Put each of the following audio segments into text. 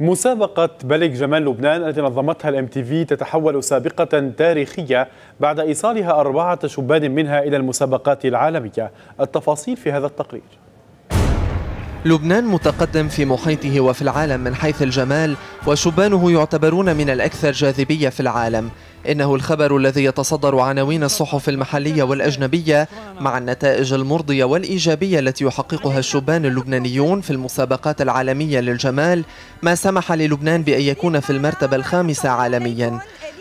مسابقة بليغ جمال لبنان التي نظمتها الام تي في تتحول سابقة تاريخية بعد إيصالها أربعة شبان منها إلى المسابقات العالمية التفاصيل في هذا التقرير لبنان متقدم في محيطه وفي العالم من حيث الجمال وشبانه يعتبرون من الأكثر جاذبية في العالم إنه الخبر الذي يتصدر عناوين الصحف المحلية والأجنبية مع النتائج المرضية والإيجابية التي يحققها الشبان اللبنانيون في المسابقات العالمية للجمال ما سمح للبنان بأن يكون في المرتبة الخامسة عالمياً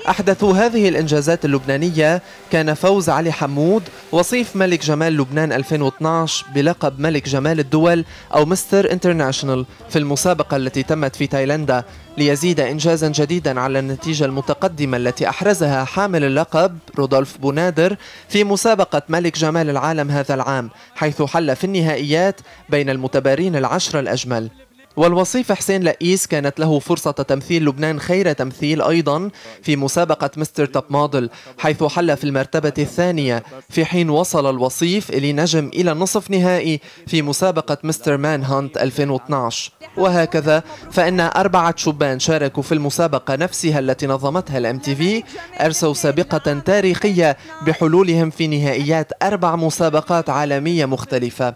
أحدث هذه الإنجازات اللبنانية كان فوز علي حمود وصيف ملك جمال لبنان 2012 بلقب ملك جمال الدول أو مستر انترناشونال في المسابقة التي تمت في تايلاندا ليزيد إنجازا جديدا على النتيجة المتقدمة التي أحرزها حامل اللقب رودولف بونادر في مسابقة ملك جمال العالم هذا العام حيث حل في النهائيات بين المتبارين العشرة الأجمل والوصيف حسين لئيس كانت له فرصة تمثيل لبنان خير تمثيل أيضا في مسابقة مستر توب موديل حيث حل في المرتبة الثانية في حين وصل الوصيف لنجم إلى النصف نهائي في مسابقة مستر مان هانت 2012 وهكذا فإن أربعة شبان شاركوا في المسابقة نفسها التي نظمتها الام تي في أرسوا سابقة تاريخية بحلولهم في نهائيات أربع مسابقات عالمية مختلفة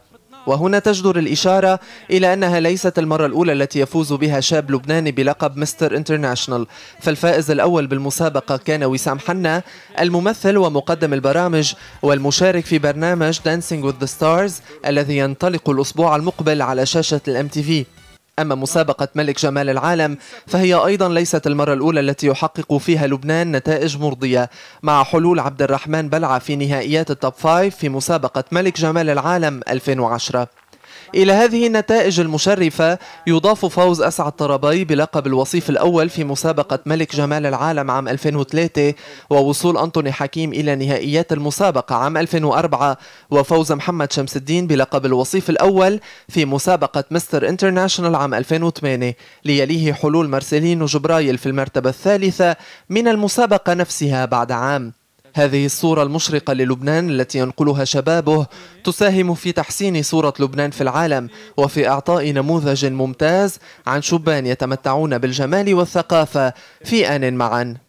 وهنا تجدر الإشارة إلى أنها ليست المرة الأولى التي يفوز بها شاب لبناني بلقب مستر انترناشنال فالفائز الأول بالمسابقة كان وسام حنا الممثل ومقدم البرامج والمشارك في برنامج Dancing وذ ذا ستارز الذي ينطلق الأسبوع المقبل على شاشة الام تي في أما مسابقة ملك جمال العالم فهي أيضا ليست المرة الأولى التي يحقق فيها لبنان نتائج مرضية مع حلول عبد الرحمن بلعة في نهائيات التوب 5 في مسابقة ملك جمال العالم 2010 إلى هذه النتائج المشرفة يضاف فوز أسعد طرباي بلقب الوصيف الأول في مسابقة ملك جمال العالم عام 2003 ووصول أنطوني حكيم إلى نهائيات المسابقة عام 2004 وفوز محمد شمس الدين بلقب الوصيف الأول في مسابقة مستر انترناشونال عام 2008 ليليه حلول مارسيلين جبرايل في المرتبة الثالثة من المسابقة نفسها بعد عام هذه الصورة المشرقة للبنان التي ينقلها شبابه تساهم في تحسين صورة لبنان في العالم وفي إعطاء نموذج ممتاز عن شبان يتمتعون بالجمال والثقافة في آن معا